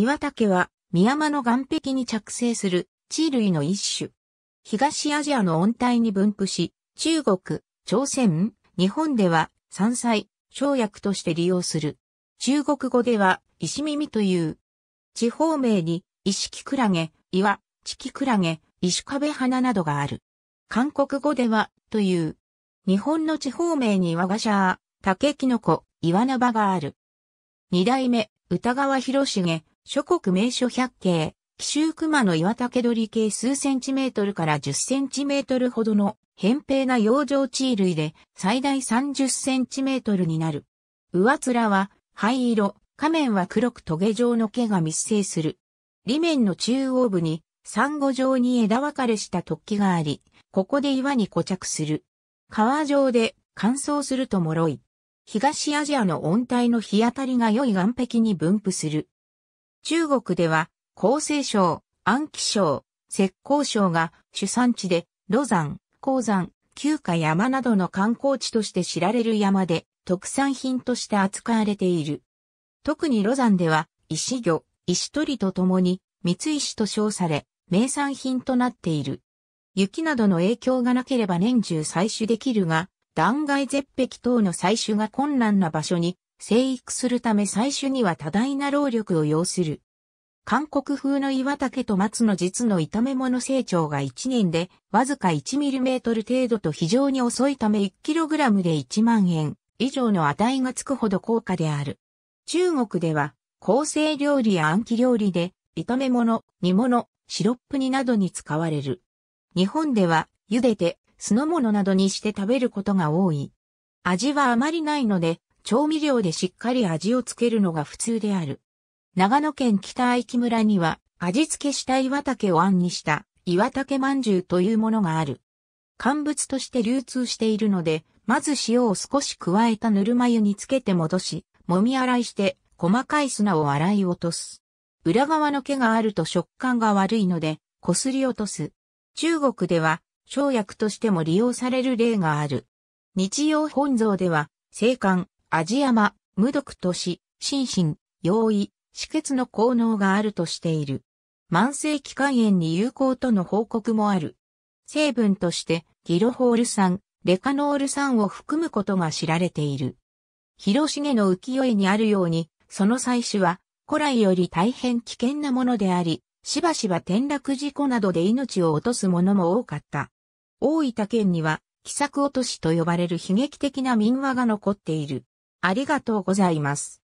岩竹は、美山の岩壁に着生する、地類の一種。東アジアの温帯に分布し、中国、朝鮮、日本では、山菜、生薬として利用する。中国語では、石耳という。地方名に、石木クラゲ、岩、チキクラゲ、石壁花などがある。韓国語では、という。日本の地方名に和ガシャー、竹キノコ、岩ナバがある。二代目、歌川広重、諸国名所百景、奇襲熊の岩竹鳥系数センチメートルから10センチメートルほどの扁平な養生地衣類で最大30センチメートルになる。上面は灰色、下面は黒く棘状の毛が密生する。裏面の中央部に、産後状に枝分かれした突起があり、ここで岩に固着する。川上で乾燥すると脆い。東アジアの温帯の日当たりが良い岩壁に分布する。中国では、厚生省、安徽省、浙江省が主産地で、露山、鉱山、旧家山などの観光地として知られる山で、特産品として扱われている。特に露山では、石魚、石鳥とともに、三石と称され、名産品となっている。雪などの影響がなければ年中採取できるが、断崖絶壁等の採取が困難な場所に生育するため最初には多大な労力を要する。韓国風の岩竹と松の実の炒め物成長が1年でわずか1トル程度と非常に遅いため 1kg で1万円以上の値がつくほど高価である。中国では厚生料理や暗記料理で炒め物、煮物、シロップ煮などに使われる。日本では茹でて酢の物などにして食べることが多い。味はあまりないので調味料でしっかり味をつけるのが普通である。長野県北愛木村には、味付けした岩竹をあんにした岩竹まんじゅうというものがある。乾物として流通しているので、まず塩を少し加えたぬるま湯につけて戻し、揉み洗いして細かい砂を洗い落とす。裏側の毛があると食感が悪いので、こすり落とす。中国では、生薬としても利用される例がある。日曜本草では、生肝、味山、無毒とし、心身、容易、止血の効能があるとしている。慢性期間炎に有効との報告もある。成分として、ギロホール酸、レカノール酸を含むことが知られている。広重の浮世絵にあるように、その採取は、古来より大変危険なものであり、しばしば転落事故などで命を落とすものも多かった。大分県には、奇策落としと呼ばれる悲劇的な民話が残っている。ありがとうございます。